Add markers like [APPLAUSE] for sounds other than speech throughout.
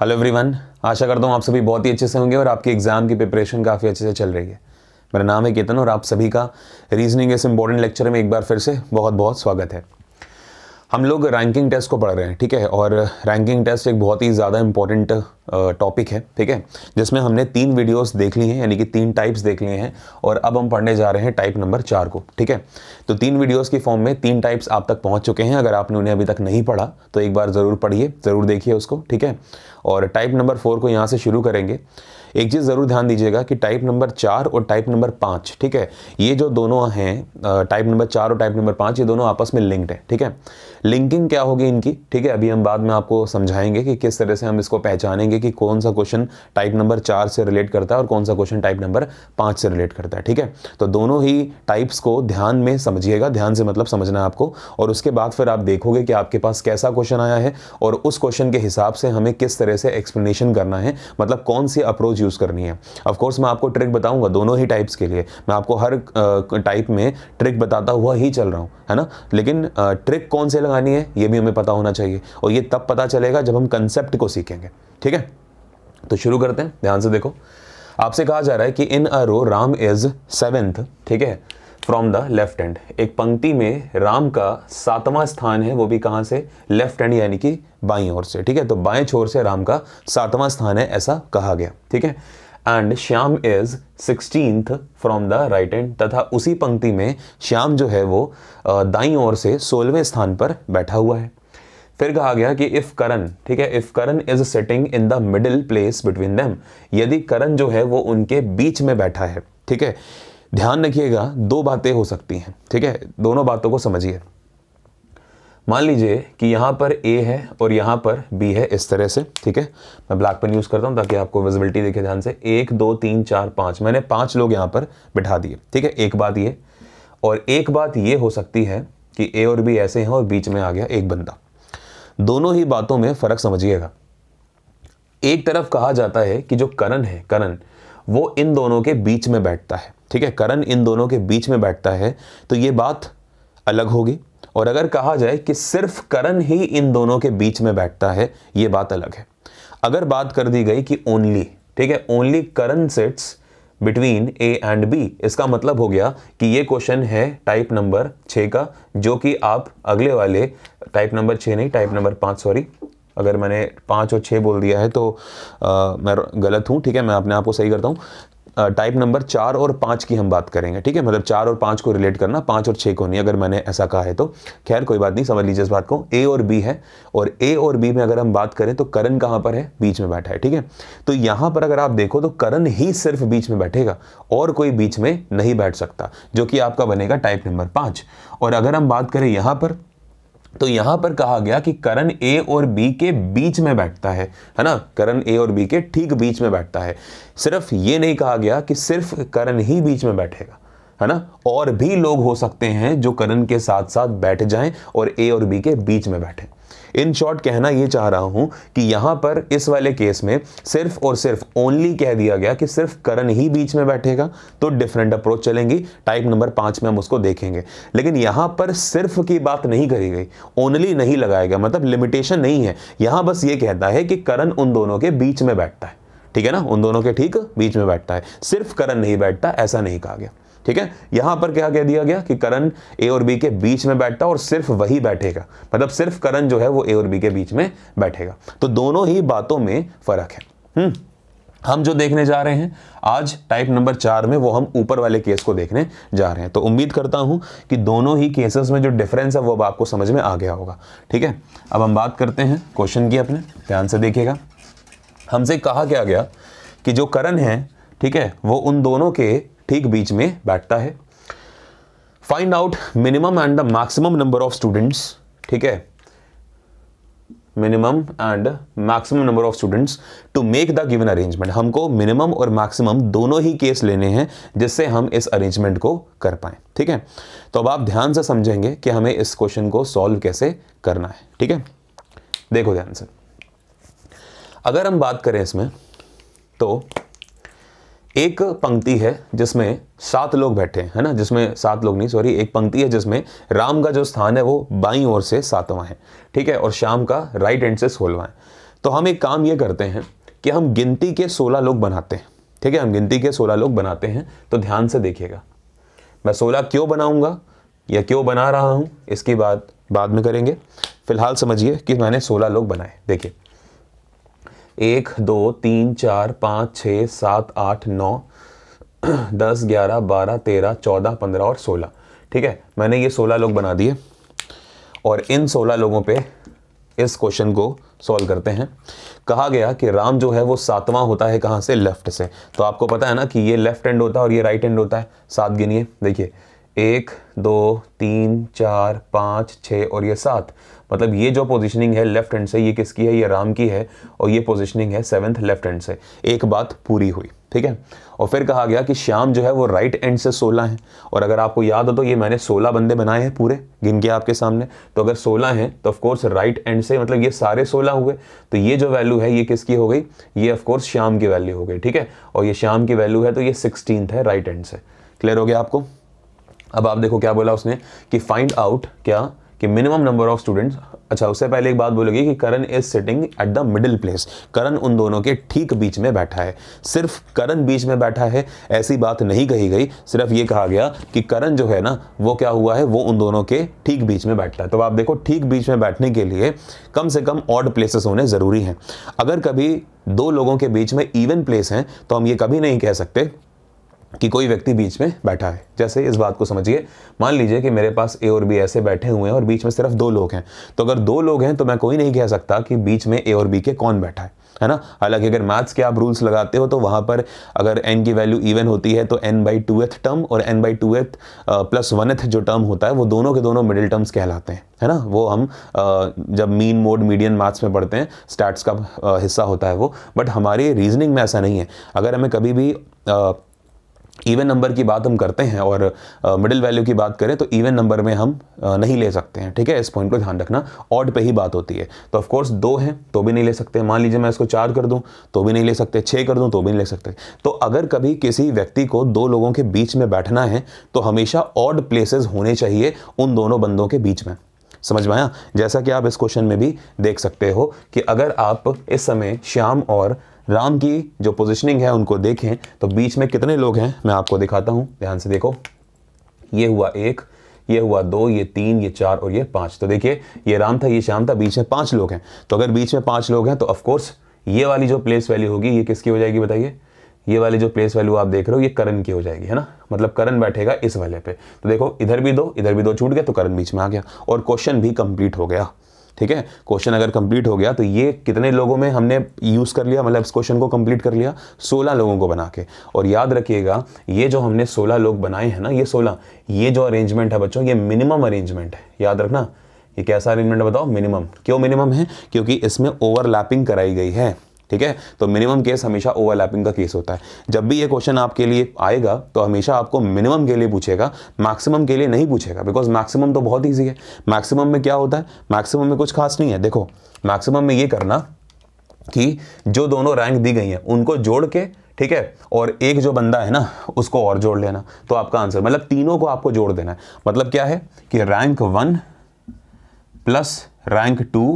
Hello everyone आशा करता हूँ आप सभी बहुत ही अच्छे से होंगे और आपकी एग्ज़ाम की प्रिपरेशन काफ़ी अच्छे से चल रही है मेरा नाम है केतन और आप सभी का रीजनिंग इस इम्पोर्टेंट लेक्चर में एक बार फिर से बहुत बहुत स्वागत है हम लोग रैंकिंग टेस्ट को पढ़ रहे हैं ठीक है और रैंकिंग टेस्ट एक बहुत ही ज़्यादा इंपॉर्टेंट टॉपिक है ठीक है जिसमें हमने तीन वीडियोस देख ली हैं यानी कि तीन टाइप्स देख लिए हैं और अब हम पढ़ने जा रहे हैं टाइप नंबर चार को ठीक है तो तीन वीडियोस की फॉर्म में तीन टाइप्स आप तक पहुँच चुके हैं अगर आपने उन्हें अभी तक नहीं पढ़ा तो एक बार ज़रूर पढ़िए ज़रूर देखिए उसको ठीक है और टाइप नंबर फोर को यहाँ से शुरू करेंगे एक चीज़ ज़रूर ध्यान दीजिएगा कि टाइप नंबर चार और टाइप नंबर पाँच ठीक है ये जो दोनों हैं टाइप नंबर चार और टाइप नंबर पाँच ये दोनों आपस में लिंक्ड है ठीक है लिंकिंग क्या होगी इनकी ठीक है अभी हम बाद में आपको समझाएंगे कि किस तरह से हम इसको पहचानेंगे कि कौन सा क्वेश्चन टाइप नंबर चार से रिलेट करता है और कौन सा क्वेश्चन टाइप नंबर पाँच से रिलेट करता है ठीक है तो दोनों ही टाइप्स को ध्यान में समझिएगा ध्यान से मतलब समझना आपको और उसके बाद फिर आप देखोगे कि आपके पास कैसा क्वेश्चन आया है और उस क्वेश्चन के हिसाब से हमें किस तरह से एक्सप्लेनेशन करना है मतलब कौन सी अप्रोच यूज़ करनी है ऑफकोर्स मैं आपको ट्रिक बताऊंगा दोनों ही टाइप्स के लिए मैं आपको हर टाइप में ट्रिक बताता हुआ ही चल रहा हूँ है ना लेकिन ट्रिक कौन से लगानी है ये भी हमें पता होना चाहिए और ये तब पता चलेगा जब हम कंसेप्ट को सीखेंगे ठीक है तो शुरू करते हैं ध्यान से देखो आपसे कहा जा रहा है कि in a row Ram is seventh ठीक है फ्रॉम द लेफ्ट एंड एक पंक्ति में राम का सातवां स्थान है वो भी कहाँ से लेफ्ट एंड यानी कि बाई ओर से ठीक है तो बाएं छोर से राम का सातवां स्थान है ऐसा कहा गया ठीक है and Shyam is sixteenth from the right end तथा उसी पंक्ति में श्याम जो है वो दाई ओर से सोलहवें स्थान पर बैठा हुआ है फिर कहा गया कि इफ़ करण ठीक है if Karan is sitting in the middle place between them यदि करण जो है वो उनके बीच में बैठा है ठीक है ध्यान रखिएगा दो बातें हो सकती हैं ठीक है दोनों बातों को समझिए मान लीजिए कि यहाँ पर ए है और यहाँ पर बी है इस तरह से ठीक है मैं ब्लैक पेन यूज़ करता हूँ ताकि आपको विजिबिलिटी देखे ध्यान से एक दो तीन चार पाँच मैंने पाँच लोग यहाँ पर बिठा दिए ठीक है एक बात ये और एक बात ये हो सकती है कि ए और बी ऐसे हैं और बीच में आ गया एक बंदा दोनों ही बातों में फ़र्क समझिएगा एक तरफ कहा जाता है कि जो करण है करण वो इन दोनों के बीच में बैठता है ठीक है करण इन दोनों के बीच में बैठता है तो ये बात अलग होगी और अगर कहा जाए कि सिर्फ करण ही इन दोनों के बीच में बैठता है ये बात अलग है अगर बात कर दी गई कि ओनली ठीक है only Karan sits between A and B इसका मतलब हो गया कि ये क्वेश्चन है टाइप नंबर छः का जो कि आप अगले वाले टाइप नंबर छः नहीं टाइप नंबर पाँच सॉरी अगर मैंने पाँच और छः बोल दिया है तो आ, मैं गलत हूँ ठीक है मैं अपने आप को सही करता हूँ टाइप नंबर चार और पाँच की हम बात करेंगे ठीक है मतलब चार और पाँच को रिलेट करना पाँच और छः को नहीं अगर मैंने ऐसा कहा है तो खैर कोई बात नहीं समझ लीजिए इस बात को ए और बी है और ए और बी में अगर हम बात करें तो करण कहाँ पर है बीच में बैठा है ठीक है तो यहाँ पर अगर आप देखो तो करण ही सिर्फ बीच में बैठेगा और कोई बीच में नहीं बैठ सकता जो कि आपका बनेगा टाइप नंबर पाँच और अगर हम बात करें यहाँ पर तो यहां पर कहा गया कि करण ए और बी के बीच में बैठता है है ना करण ए और बी के ठीक बीच में बैठता है सिर्फ ये नहीं कहा गया कि सिर्फ करण ही बीच में बैठेगा है ना और भी लोग हो सकते हैं जो करण के साथ साथ बैठ जाएं और ए और बी के बीच में बैठें इन शॉर्ट कहना ये चाह रहा हूं कि यहां पर इस वाले केस में सिर्फ और सिर्फ ओनली कह दिया गया कि सिर्फ करण ही बीच में बैठेगा तो डिफरेंट अप्रोच चलेंगी टाइप नंबर पांच में हम उसको देखेंगे लेकिन यहां पर सिर्फ की बात नहीं करी गई ओनली नहीं लगाया गया मतलब लिमिटेशन नहीं है यहां बस ये कहता है कि करण उन दोनों के बीच में बैठता है ठीक है ना उन दोनों के ठीक बीच में बैठता है सिर्फ करण नहीं बैठता ऐसा नहीं कहा गया ठीक है यहां पर क्या कह दिया गया कि करण ए और बी के बीच में बैठता और सिर्फ वही बैठेगा मतलब सिर्फ करण जो है वो ए और बी के बीच में बैठेगा तो दोनों ही बातों में फर्क है हुँ? हम्म। हम जो देखने जा रहे हैं आज टाइप नंबर चार में वो हम ऊपर वाले केस को देखने जा रहे हैं तो उम्मीद करता हूं कि दोनों ही केसेस में जो डिफरेंस है वो अब आपको समझ में आ गया होगा ठीक है अब हम बात करते हैं क्वेश्चन की अपने ध्यान से देखिएगा हमसे कहा क्या गया कि जो करण है ठीक है वो उन दोनों के ठीक बीच में बैठता है find out minimum and the maximum number of students ठीक है minimum and maximum number of students to make the given arrangement हमको मिनिमम और मैक्सिमम दोनों ही केस लेने हैं जिससे हम इस अरेंजमेंट को कर पाएँ ठीक है तो अब आप ध्यान से समझेंगे कि हमें इस क्वेश्चन को सॉल्व कैसे करना है ठीक है देखो ध्यान से अगर हम बात करें इसमें तो एक पंक्ति है जिसमें सात लोग बैठे हैं है ना जिसमें सात लोग नहीं सॉरी एक पंक्ति है जिसमें राम का जो स्थान है वो बाई ओर से सातवां है ठीक है और शाम का राइट एंड से सोलवा है तो हम एक काम ये करते हैं कि हम गिनती के सोलह लोग बनाते हैं ठीक है हम गिनती के सोलह लोग बनाते हैं तो ध्यान से देखिएगा मैं सोलह क्यों बनाऊँगा या क्यों बना रहा हूँ इसकी बात बाद में करेंगे फिलहाल समझिए कि मैंने सोलह लोग बनाए देखिए एक दो तीन चार पाँच छः सात आठ नौ [CLEARS THROAT] दस ग्यारह बारह तेरह चौदह पंद्रह और सोलह ठीक है मैंने ये सोलह लोग बना दिए और इन सोलह लोगों पे इस क्वेश्चन को सॉल्व करते हैं कहा गया कि राम जो है वो सातवां होता है कहाँ से लेफ्ट से तो आपको पता है ना कि ये लेफ्ट एंड होता है और ये राइट एंड होता है सात गिनिए देखिए एक दो तीन चार पाँच छः और ये सात मतलब ये जो पोजीशनिंग है लेफ्ट हैंड से ये किसकी है ये राम की है और ये पोजीशनिंग है सेवन्थ लेफ्ट हैंड से एक बात पूरी हुई ठीक है और फिर कहा गया कि श्याम जो है वो राइट एंड से सोलह हैं और अगर आपको याद हो तो ये मैंने सोलह बंदे बनाए हैं पूरे गिन के आपके सामने तो अगर सोलह हैं तो ऑफकोर्स राइट एंड से मतलब ये सारे सोलह हुए तो ये जो वैल्यू है ये किसकी हो गई ये ऑफकोर्स श्याम की वैल्यू हो गई ठीक है और ये श्याम की वैल्यू है तो ये सिक्सटीन है राइट एंड से क्लियर हो गया आपको अब आप देखो क्या बोला उसने कि फाइंड आउट क्या कि मिनिमम नंबर ऑफ स्टूडेंट्स अच्छा उससे पहले एक बात बोलोगी कि Karan is sitting at the middle place Karan उन दोनों के ठीक बीच में बैठा है सिर्फ करण बीच में बैठा है ऐसी बात नहीं कही गई सिर्फ ये कहा गया कि करण जो है ना वो क्या हुआ है वो उन दोनों के ठीक बीच में बैठता है तो आप देखो ठीक बीच में बैठने के लिए कम से कम ऑड प्लेसेस होने ज़रूरी हैं अगर कभी दो लोगों के बीच में इवन प्लेस हैं तो हम ये कभी नहीं कह सकते कि कोई व्यक्ति बीच में बैठा है जैसे इस बात को समझिए मान लीजिए कि मेरे पास ए और बी ऐसे बैठे हुए हैं और बीच में सिर्फ दो लोग हैं तो अगर दो लोग हैं तो मैं कोई नहीं कह सकता कि बीच में ए और बी के कौन बैठा है है ना हालांकि अगर मैथ्स के आप रूल्स लगाते हो तो वहाँ पर अगर एन की वैल्यू इवन होती है तो n by two th term और n by two th plus one th जो टर्म होता है वो दोनों के दोनों मिडिल टर्म्स कहलाते हैं है ना वो हम जब मीन मोड मीडियन मैथ्स में पढ़ते हैं स्टैट्स का हिस्सा होता है वो बट हमारे रीजनिंग में ऐसा नहीं है अगर हमें कभी भी इवन नंबर की बात हम करते हैं और मिडिल uh, वैल्यू की बात करें तो इवन नंबर में हम uh, नहीं ले सकते हैं ठीक है इस पॉइंट को ध्यान रखना ऑड पे ही बात होती है तो ऑफ कोर्स दो हैं तो भी नहीं ले सकते मान लीजिए मैं इसको चार कर दूं तो भी नहीं ले सकते छः कर दूं तो भी नहीं ले सकते तो अगर कभी किसी व्यक्ति को दो लोगों के बीच में बैठना है तो हमेशा ऑड प्लेसेज होने चाहिए उन दोनों बंदों के बीच में समझ में आया जैसा कि आप इस क्वेश्चन में भी देख सकते हो कि अगर आप इस समय श्याम और राम की जो पोजिशनिंग है उनको देखें तो बीच में कितने लोग हैं मैं आपको दिखाता हूँ ध्यान से देखो ये हुआ एक ये हुआ दो ये तीन ये चार और ये पाँच तो देखिए ये राम था ये श्याम था बीच में पाँच लोग हैं तो अगर बीच में पाँच लोग हैं तो ऑफकोर्स ये वाली जो प्लेस वैल्यू होगी ये किसकी हो जाएगी बताइए ये वाली जो प्लेस वैल्यू आप देख रहे हो ये करण की हो जाएगी है ना मतलब करण बैठेगा इस वाले पे तो देखो इधर भी दो इधर भी दो छूट गया तो करण बीच में आ गया और क्वेश्चन भी कंप्लीट हो गया ठीक है क्वेश्चन अगर कंप्लीट हो गया तो ये कितने लोगों में हमने यूज़ कर लिया मतलब इस क्वेश्चन को कंप्लीट कर लिया सोलह लोगों को बना के और याद रखिएगा ये जो हमने सोलह लोग बनाए हैं ना ये सोलह ये जो अरेंजमेंट है बच्चों ये मिनिमम अरेंजमेंट है याद रखना ये कैसा अरेंजमेंट बताओ मिनिमम क्यों मिनिमम है क्योंकि इसमें ओवरलैपिंग कराई गई है ठीक है तो मिनिमम केस हमेशा ओवरलैपिंग का केस होता है जब भी ये क्वेश्चन आपके लिए आएगा तो हमेशा आपको मिनिमम के लिए पूछेगा मैक्सिमम के लिए नहीं पूछेगा बिकॉज मैक्सिमम तो बहुत ईजी है मैक्सिमम में क्या होता है मैक्सिमम में कुछ खास नहीं है देखो मैक्सिमम में ये करना कि जो दोनों रैंक दी गई हैं उनको जोड़ के ठीक है और एक जो बंदा है ना उसको और जोड़ लेना तो आपका आंसर मतलब तीनों को आपको जोड़ देना है मतलब क्या है कि rank one plus rank two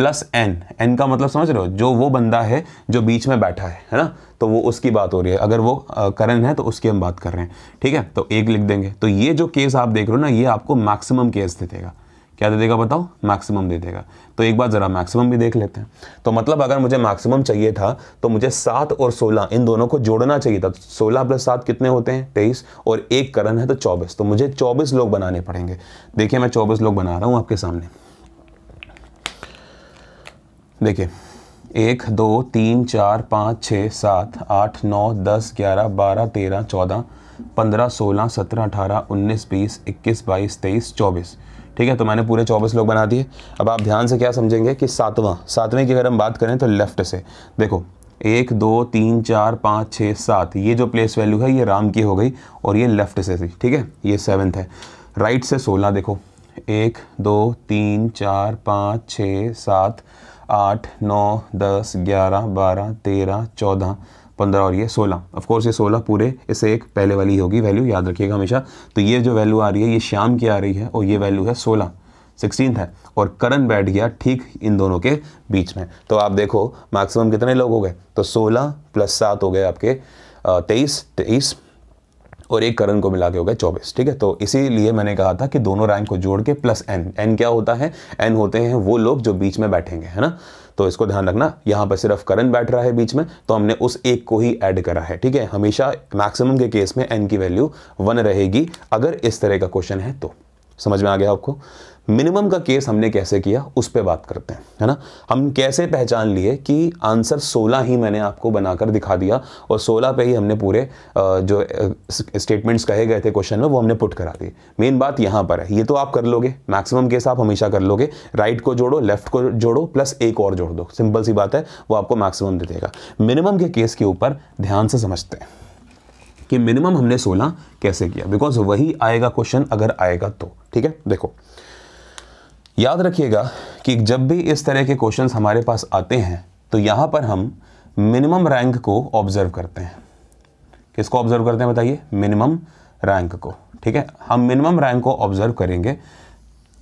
plus n n का मतलब समझ रहे हो जो वो बंदा है जो बीच में बैठा है है ना तो वो उसकी बात हो रही है अगर वो करण है तो उसकी हम बात कर रहे हैं ठीक है तो एक लिख देंगे तो ये जो केस आप देख रहे हो ना ये आपको मैक्सिमम केस दे देगा क्या दे देगा बताओ मैक्सिमम दे देगा तो एक बार ज़रा मैक्सिमम भी देख लेते हैं तो मतलब अगर मुझे मैक्सिमम चाहिए था तो मुझे सात और सोलह इन दोनों को जोड़ना चाहिए था सोलह प्लस सात कितने होते हैं तेईस और एक करण है तो चौबीस तो मुझे चौबीस लोग बनाने पड़ेंगे देखिए मैं चौबीस लोग बना रहा हूँ आपके सामने देखिए एक दो तीन चार पाँच छः सात आठ नौ दस ग्यारह बारह तेरह चौदह पंद्रह सोलह सत्रह अठारह उन्नीस बीस इक्कीस बाईस तेईस चौबीस ठीक है तो मैंने पूरे चौबीस लोग बना दिए अब आप ध्यान से क्या समझेंगे कि सातवां सातवें की अगर हम बात करें तो लेफ्ट से देखो एक दो तीन चार पाँच छः सात ये जो प्लेस वैल्यू है ये राम की हो गई और ये लेफ्ट से थी ठीक है ये सेवन्थ है राइट से सोलह देखो एक दो तीन चार पाँच छः सात आठ नौ दस ग्यारह बारह तेरह चौदह पंद्रह और ये सोलह ऑफकोर्स ये सोलह पूरे इससे एक पहले वाली होगी वैल्यू याद रखिएगा हमेशा तो ये जो वैल्यू आ रही है ये शाम की आ रही है और ये वैल्यू है सोलह सिक्सटीन है और करण बैठ गया ठीक इन दोनों के बीच में तो आप देखो मैक्सिमम कितने लोग हो गए तो सोलह प्लस सात हो गए आपके तेईस तेईस और एक करण को मिला के हो गया चौबीस ठीक है तो इसीलिए मैंने कहा था कि दोनों रैंक को जोड़ के प्लस एन एन क्या होता है एन होते हैं वो लोग जो बीच में बैठेंगे है ना तो इसको ध्यान रखना यहाँ पर सिर्फ करण बैठ रहा है बीच में तो हमने उस एक को ही ऐड करा है ठीक है हमेशा मैक्सिमम के केस में एन की वैल्यू वन रहेगी अगर इस तरह का क्वेश्चन है तो समझ में आ गया आपको मिनिमम का केस हमने कैसे किया उस पर बात करते हैं है ना हम कैसे पहचान लिए कि आंसर 16 ही मैंने आपको बनाकर दिखा दिया और 16 पे ही हमने पूरे जो स्टेटमेंट्स कहे गए थे क्वेश्चन में वो हमने पुट करा दिए मेन बात यहाँ पर है ये तो आप कर लोगे मैक्सिमम केस आप हमेशा कर लोगे राइट को जोड़ो लेफ्ट को जोड़ो प्लस एक और जोड़ दो सिंपल सी बात है वो आपको मैक्सिमम दे देगा मिनिमम के केस के ऊपर ध्यान से समझते हैं कि मिनिमम हमने 16 कैसे किया बिकॉज वही आएगा क्वेश्चन अगर आएगा तो ठीक है देखो याद रखिएगा कि जब भी इस तरह के क्वेश्चन हमारे पास आते हैं तो यहाँ पर हम मिनिमम रैंक को ऑब्जर्व करते हैं किसको ऑब्जर्व करते हैं बताइए मिनिमम रैंक को ठीक है हम मिनिमम रैंक को ऑब्जर्व करेंगे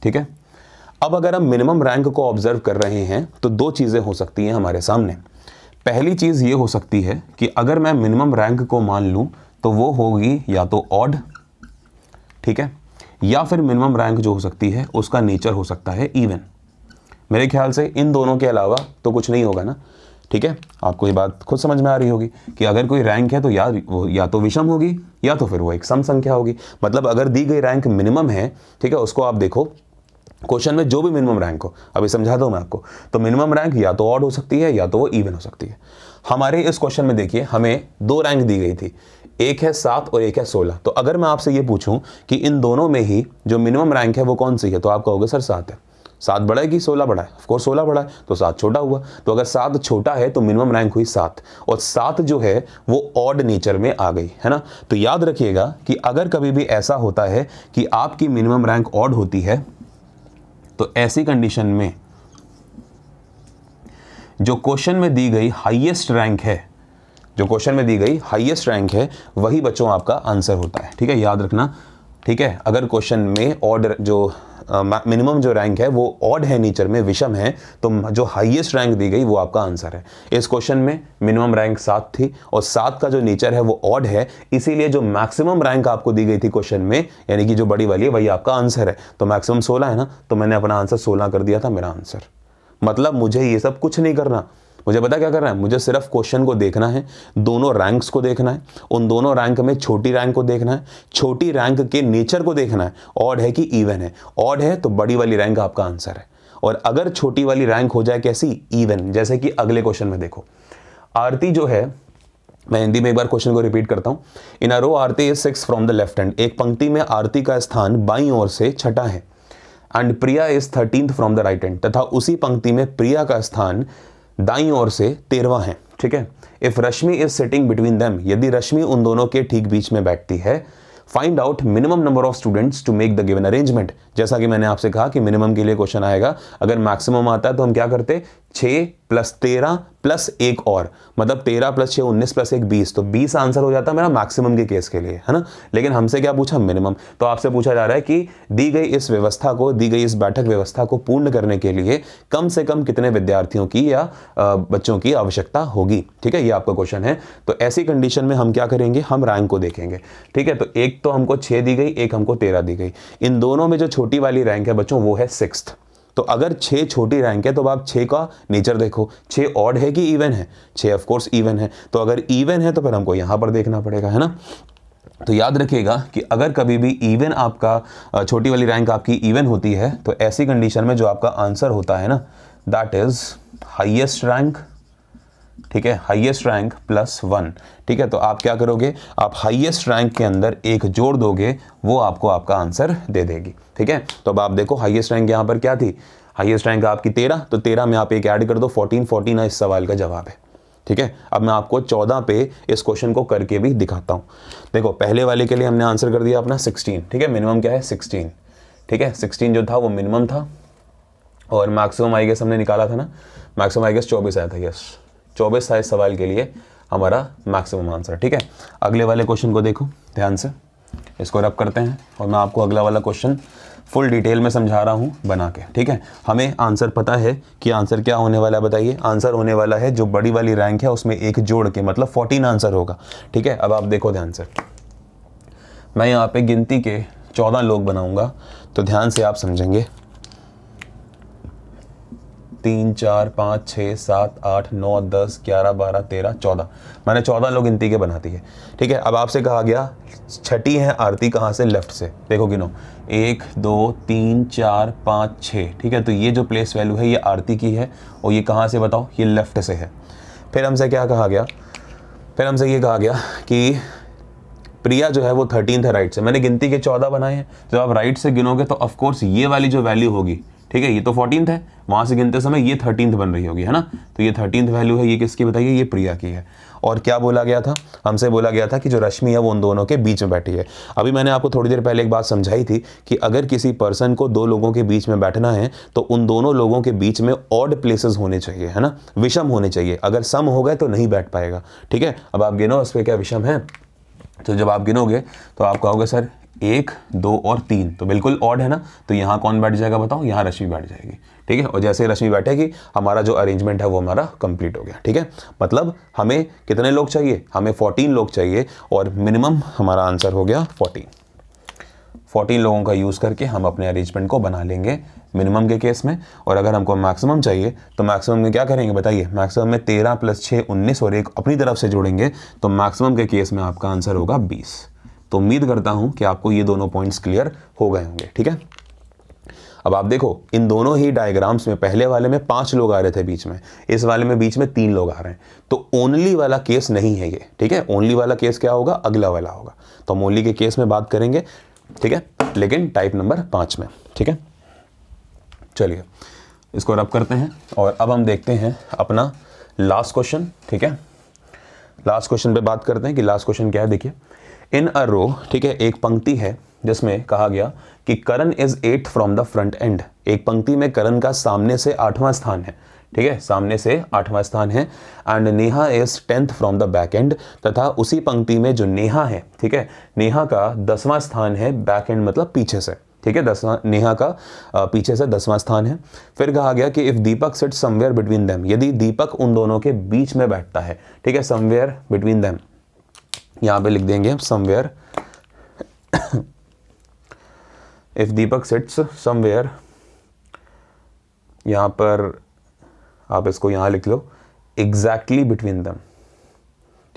ठीक है अब अगर हम मिनिमम रैंक को ऑब्जर्व कर रहे हैं तो दो चीज़ें हो सकती हैं हमारे सामने पहली चीज़ ये हो सकती है कि अगर मैं मिनिमम रैंक को मान लूँ तो वो होगी या तो ऑड ठीक है या फिर मिनिमम रैंक जो हो सकती है उसका नेचर हो सकता है इवन मेरे ख्याल से इन दोनों के अलावा तो कुछ नहीं होगा ना ठीक है आपको ये बात खुद समझ में आ रही होगी कि अगर कोई रैंक है तो या वो या तो विषम होगी या तो फिर वो एक सम संख्या होगी मतलब अगर दी गई रैंक मिनिमम है ठीक है उसको आप देखो क्वेश्चन में जो भी मिनिमम रैंक हो अभी समझा दो मैं आपको तो मिनिमम रैंक या तो ऑड हो सकती है या तो वो इवन हो सकती है हमारे इस क्वेश्चन में देखिए हमें दो रैंक दी गई थी एक है सात और एक है सोलह तो अगर मैं आपसे ये पूछूं कि इन दोनों में ही जो मिनिमम रैंक है वो कौन सी है तो आप कहोगे सर सात है सात बड़ा है कि सोलह बड़ा है ऑफकोर्स सोलह बड़ा है तो सात छोटा हुआ तो अगर सात छोटा है तो मिनिमम रैंक हुई सात और सात जो है वो ऑड नेचर में आ गई है ना तो याद रखिएगा कि अगर कभी भी ऐसा होता है कि आपकी मिनिमम रैंक ऑड होती है तो ऐसी कंडीशन में जो क्वेश्चन में दी गई हाईएस्ट रैंक है जो क्वेश्चन में दी गई हाईएस्ट रैंक है वही बच्चों आपका आंसर होता है ठीक है याद रखना ठीक है अगर क्वेश्चन में ऑर्डर जो मिनिमम जो रैंक है वो ऑड है नेचर में विषम है तो जो हाईएस्ट रैंक दी गई वो आपका आंसर है इस क्वेश्चन में मिनिमम रैंक सात थी और सात का जो नेचर है वो ऑड है इसीलिए जो मैक्सिमम रैंक आपको दी गई थी क्वेश्चन में यानी कि जो बड़ी वाली है वही आपका आंसर है तो मैक्सिमम सोलह है ना तो मैंने अपना आंसर सोलह कर दिया था मेरा आंसर मतलब मुझे ये सब कुछ नहीं करना मुझे पता क्या करना है मुझे सिर्फ क्वेश्चन को देखना है दोनों रैंक्स को देखना है उन दोनों रैंक में छोटी रैंक को देखना है छोटी रैंक के नेचर को देखना है ऑड है कि इवन है ऑड है तो बड़ी वाली रैंक आपका आंसर है और अगर छोटी वाली रैंक हो जाए कैसी इवन जैसे कि अगले क्वेश्चन में देखो आरती जो है मैं हिंदी में एक बार क्वेश्चन को रिपीट करता हूं in a Aarti is six from the left hand एक पंक्ति में आरती का स्थान बाई ओर से छठा है and Priya is thirteenth from the right hand तथा उसी पंक्ति में प्रिया का स्थान दाई ओर से तेरवा है ठीक है if Rashmi is sitting between them यदि रश्मि उन दोनों के ठीक बीच में बैठती है find out minimum number of students to make the given arrangement जैसा कि मैंने आपसे कहा कि मिनिमम के लिए क्वेश्चन आएगा अगर मैक्सिमम आता है तो हम क्या करते छ प्लस तेरह प्लस एक और मतलब तेरह प्लस छः उन्नीस प्लस एक बीस तो बीस आंसर हो जाता है मेरा मैक्सिमम के केस के लिए है ना लेकिन हमसे क्या पूछा मिनिमम तो आपसे पूछा जा रहा है कि दी गई इस व्यवस्था को दी गई इस बैठक व्यवस्था को पूर्ण करने के लिए कम से कम कितने विद्यार्थियों की या बच्चों की आवश्यकता होगी ठीक है ये आपका क्वेश्चन है तो ऐसी कंडीशन में हम क्या करेंगे हम रैंक को देखेंगे ठीक है तो एक तो हमको छः दी गई एक हमको तेरह दी गई इन दोनों में जो छोटी वाली रैंक है बच्चों वो है सिक्स तो अगर छः छोटी रैंक है तो आप छः का नेचर देखो छः ऑड है कि इवन है छः ऑफकोर्स इवन है तो अगर इवन है तो फिर हमको यहाँ पर देखना पड़ेगा है ना तो याद रखिएगा कि अगर कभी भी इवन आपका छोटी वाली रैंक आपकी इवन होती है तो ऐसी कंडीशन में जो आपका आंसर होता है ना दैट इज़ हाइएस्ट रैंक ठीक है हाईएस्ट रैंक प्लस वन ठीक है तो आप क्या करोगे आप हाईएस्ट रैंक के अंदर एक जोड़ दोगे वो आपको आपका आंसर दे देगी ठीक है तो अब आप देखो हाईएस्ट रैंक यहाँ पर क्या थी हाईएस्ट रैंक आपकी तेरह तो तेरह में आप एक ऐड कर दो फोर्टीन फोर्टीन इस सवाल का जवाब है ठीक है अब मैं आपको चौदह पे इस क्वेश्चन को करके भी दिखाता हूँ देखो पहले वाले के लिए हमने आंसर कर दिया अपना सिक्सटीन ठीक है मिनिमम क्या है सिक्सटीन ठीक है सिक्सटीन जो था वो मिनिमम था और मैक्सिमम आई गेस हमने निकाला था ना मैक्सिमम आई गेस चौबीस आया था यस चौबीस साइज सवाल के लिए हमारा मैक्सिमम आंसर ठीक है अगले वाले क्वेश्चन को देखो ध्यान से इसको रब करते हैं और मैं आपको अगला वाला क्वेश्चन फुल डिटेल में समझा रहा हूँ बना के ठीक है हमें आंसर पता है कि आंसर क्या होने वाला है बताइए आंसर होने वाला है जो बड़ी वाली रैंक है उसमें एक जोड़ के मतलब फोर्टीन आंसर होगा ठीक है अब आप देखो ध्यान से मैं यहाँ पे गिनती के चौदह लोग बनाऊँगा तो ध्यान से आप समझेंगे तीन चार पाँच छः सात आठ नौ दस ग्यारह बारह तेरह चौदह मैंने चौदह लोग गिनती के बनाती है ठीक है अब आपसे कहा गया छठी है आरती कहाँ से लेफ्ट से देखो गिनो एक दो तीन चार पाँच छः ठीक है तो ये जो प्लेस वैल्यू है ये आरती की है और ये कहाँ से बताओ ये लेफ्ट से है फिर हमसे क्या कहा गया फिर हमसे ये कहा गया कि प्रिया जो है वो थर्टीन है राइट से मैंने गिनती के चौदह बनाए हैं जब आप राइट से गिनोगे तो ऑफकोर्स ये वाली जो वैल्यू होगी ठीक है ये तो फोर्टीनथ है वहां से गिनते समय ये थर्टींथ बन रही होगी है ना तो ये थर्टींथ वैल्यू है ये किसकी बताइए ये प्रिया की है और क्या बोला गया था हमसे बोला गया था कि जो रश्मि है वो उन दोनों के बीच में बैठी है अभी मैंने आपको थोड़ी देर पहले एक बात समझाई थी कि अगर किसी पर्सन को दो लोगों के बीच में बैठना है तो उन दोनों लोगों के बीच में ऑड प्लेसेस होने चाहिए है ना विषम होने चाहिए अगर सम हो गए तो नहीं बैठ पाएगा ठीक है अब आप गिनो उस पर क्या विषम है तो जब आप गिनोगे तो आप कहोगे सर एक दो और तीन तो बिल्कुल ऑड है ना तो यहाँ कौन बैठ जाएगा बताओ यहाँ रश्मि बैठ जाएगी ठीक है और जैसे रश्मि बैठेगी हमारा जो अरेंजमेंट है वो हमारा कंप्लीट हो गया ठीक है मतलब हमें कितने लोग चाहिए हमें फोर्टीन लोग चाहिए और मिनिमम हमारा आंसर हो गया फोर्टीन फोर्टीन लोगों का यूज़ करके हम अपने अरेंजमेंट को बना लेंगे मिनिमम के केस में और अगर हमको मैक्सिमम चाहिए तो मैक्सिमम में क्या करेंगे बताइए मैक्सिमम में तेरह प्लस छः उन्नीस और एक अपनी तरफ से जोड़ेंगे तो मैक्सिमम के केस में आपका आंसर होगा बीस तो उम्मीद करता हूं कि आपको ये दोनों पॉइंट्स क्लियर हो गए होंगे ठीक है अब आप देखो इन दोनों ही डायग्राम्स में पहले वाले में पांच लोग आ रहे थे बीच में इस वाले में बीच में तीन लोग आ रहे हैं तो ओनली वाला केस नहीं है ये ठीक है ओनली वाला केस क्या होगा अगला वाला होगा तो हम ओनली के केस में बात करेंगे ठीक है लेकिन टाइप नंबर पांच में ठीक है चलिए इसको रब करते हैं और अब हम देखते हैं अपना लास्ट क्वेश्चन ठीक है लास्ट क्वेश्चन पे बात करते हैं कि लास्ट क्वेश्चन क्या है देखिए इन अ रो ठीक है एक पंक्ति है जिसमें कहा गया कि Karan is eight from the front end एक पंक्ति में करण का सामने से आठवां स्थान है ठीक है सामने से आठवां स्थान है and Neha is tenth from the back end तथा उसी पंक्ति में जो नेहा है ठीक है नेहा का दसवां स्थान है बैक एंड मतलब पीछे से ठीक है दसवां नेहा का पीछे से दसवां स्थान है फिर कहा गया कि if Deepak sit somewhere between them यदि दीपक उन दोनों के बीच में बैठता है ठीक है समवेयर बिटवीन दैम यहाँ पे लिख देंगे हम somewhere if Deepak sits somewhere यहाँ पर आप इसको यहाँ लिख लो एग्जैक्टली बिटवीन दम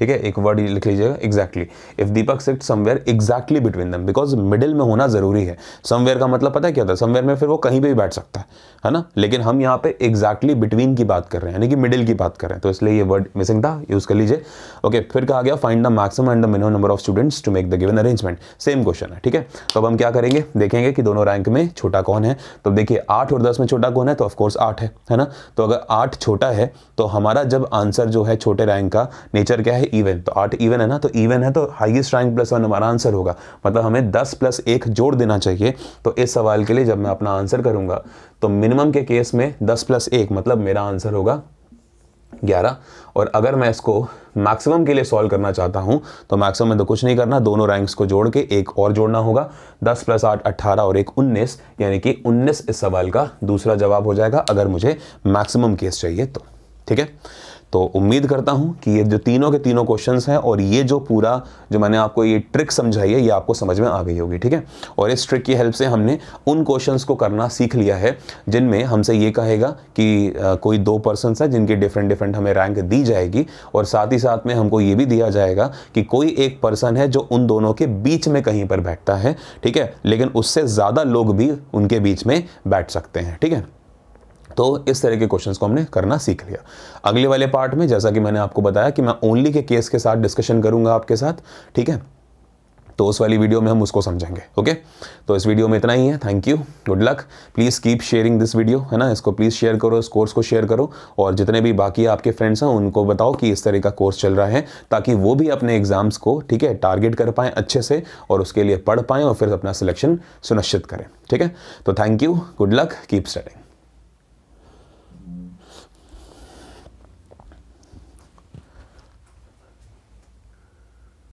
ठीक है एक वर्ड लिख लीजिएगा exactly if Deepak sit somewhere exactly between them because middle में होना जरूरी है समवेयर का मतलब पता है क्या था समवेयर में फिर वो कहीं पर भी बैठ सकता है है ना लेकिन हम यहाँ पे एग्जैक्टली बिटवीन की बात कर रहे हैं यानी कि मिडिल की बात कर रहे हैं तो इसलिए ये वर्ड मिसिंग था यूज़ कर लीजिए ओके फिर कहा गया find the maximum and the minimum number of students to make the given arrangement same question है ठीक है तो अब हम क्या करेंगे देखेंगे कि दोनों रैंक में छोटा कौन है तो देखिए आठ और दस में छोटा कौन है तो ऑफकोर्स आठ है है ना तो अगर आठ छोटा है तो हमारा जब आंसर जो है छोटे रैंक का नेचर क्या है इवन तो आठ इवन है ना तो इवन है तो हाईएस्ट रैंक प्लस वन हमारा आंसर होगा मतलब हमें दस प्लस एक जोड़ देना चाहिए तो इस सवाल के लिए जब मैं अपना आंसर करूंगा तो मिनिमम के केस में दस प्लस एक मतलब मेरा आंसर होगा ग्यारह और अगर मैं इसको मैक्सिमम के लिए सॉल्व करना चाहता हूँ तो मैक्सिमम में तो कुछ नहीं करना दोनों रैंक्स को जोड़ के एक और जोड़ना होगा दस प्लस आठ अट्ठारह और एक उन्नीस यानी कि उन्नीस इस सवाल का दूसरा जवाब हो जाएगा अगर मुझे मैक्सिमम केस चाहिए तो ठीक है तो उम्मीद करता हूँ कि ये जो तीनों के तीनों क्वेश्चन हैं और ये जो पूरा जो मैंने आपको ये ट्रिक समझाई है ये आपको समझ में आ गई होगी ठीक है और इस ट्रिक की हेल्प से हमने उन क्वेश्चन को करना सीख लिया है जिनमें हमसे ये कहेगा कि आ, कोई दो पर्सनस हैं जिनकी डिफरेंट डिफरेंट हमें रैंक दी जाएगी और साथ ही साथ में हमको ये भी दिया जाएगा कि कोई एक पर्सन है जो उन दोनों के बीच में कहीं पर बैठता है ठीक है लेकिन उससे ज़्यादा लोग भी उनके बीच में बैठ सकते हैं ठीक है तो इस तरह के क्वेश्चंस को हमने करना सीख लिया अगले वाले पार्ट में जैसा कि मैंने आपको बताया कि मैं ओनली के केस के साथ डिस्कशन करूंगा आपके साथ ठीक है तो उस वाली वीडियो में हम उसको समझेंगे ओके तो इस वीडियो में इतना ही है thank you good luck please keep sharing this video है ना इसको प्लीज़ शेयर करो इस कोर्स को शेयर करो और जितने भी बाकी आपके फ्रेंड्स हैं उनको बताओ कि इस तरह का कोर्स चल रहा है ताकि वो भी अपने एग्जाम्स को ठीक है टारगेट कर पाएँ अच्छे से और उसके लिए पढ़ पाएँ और फिर अपना सिलेक्शन सुनिश्चित करें ठीक है तो thank you good luck keep studying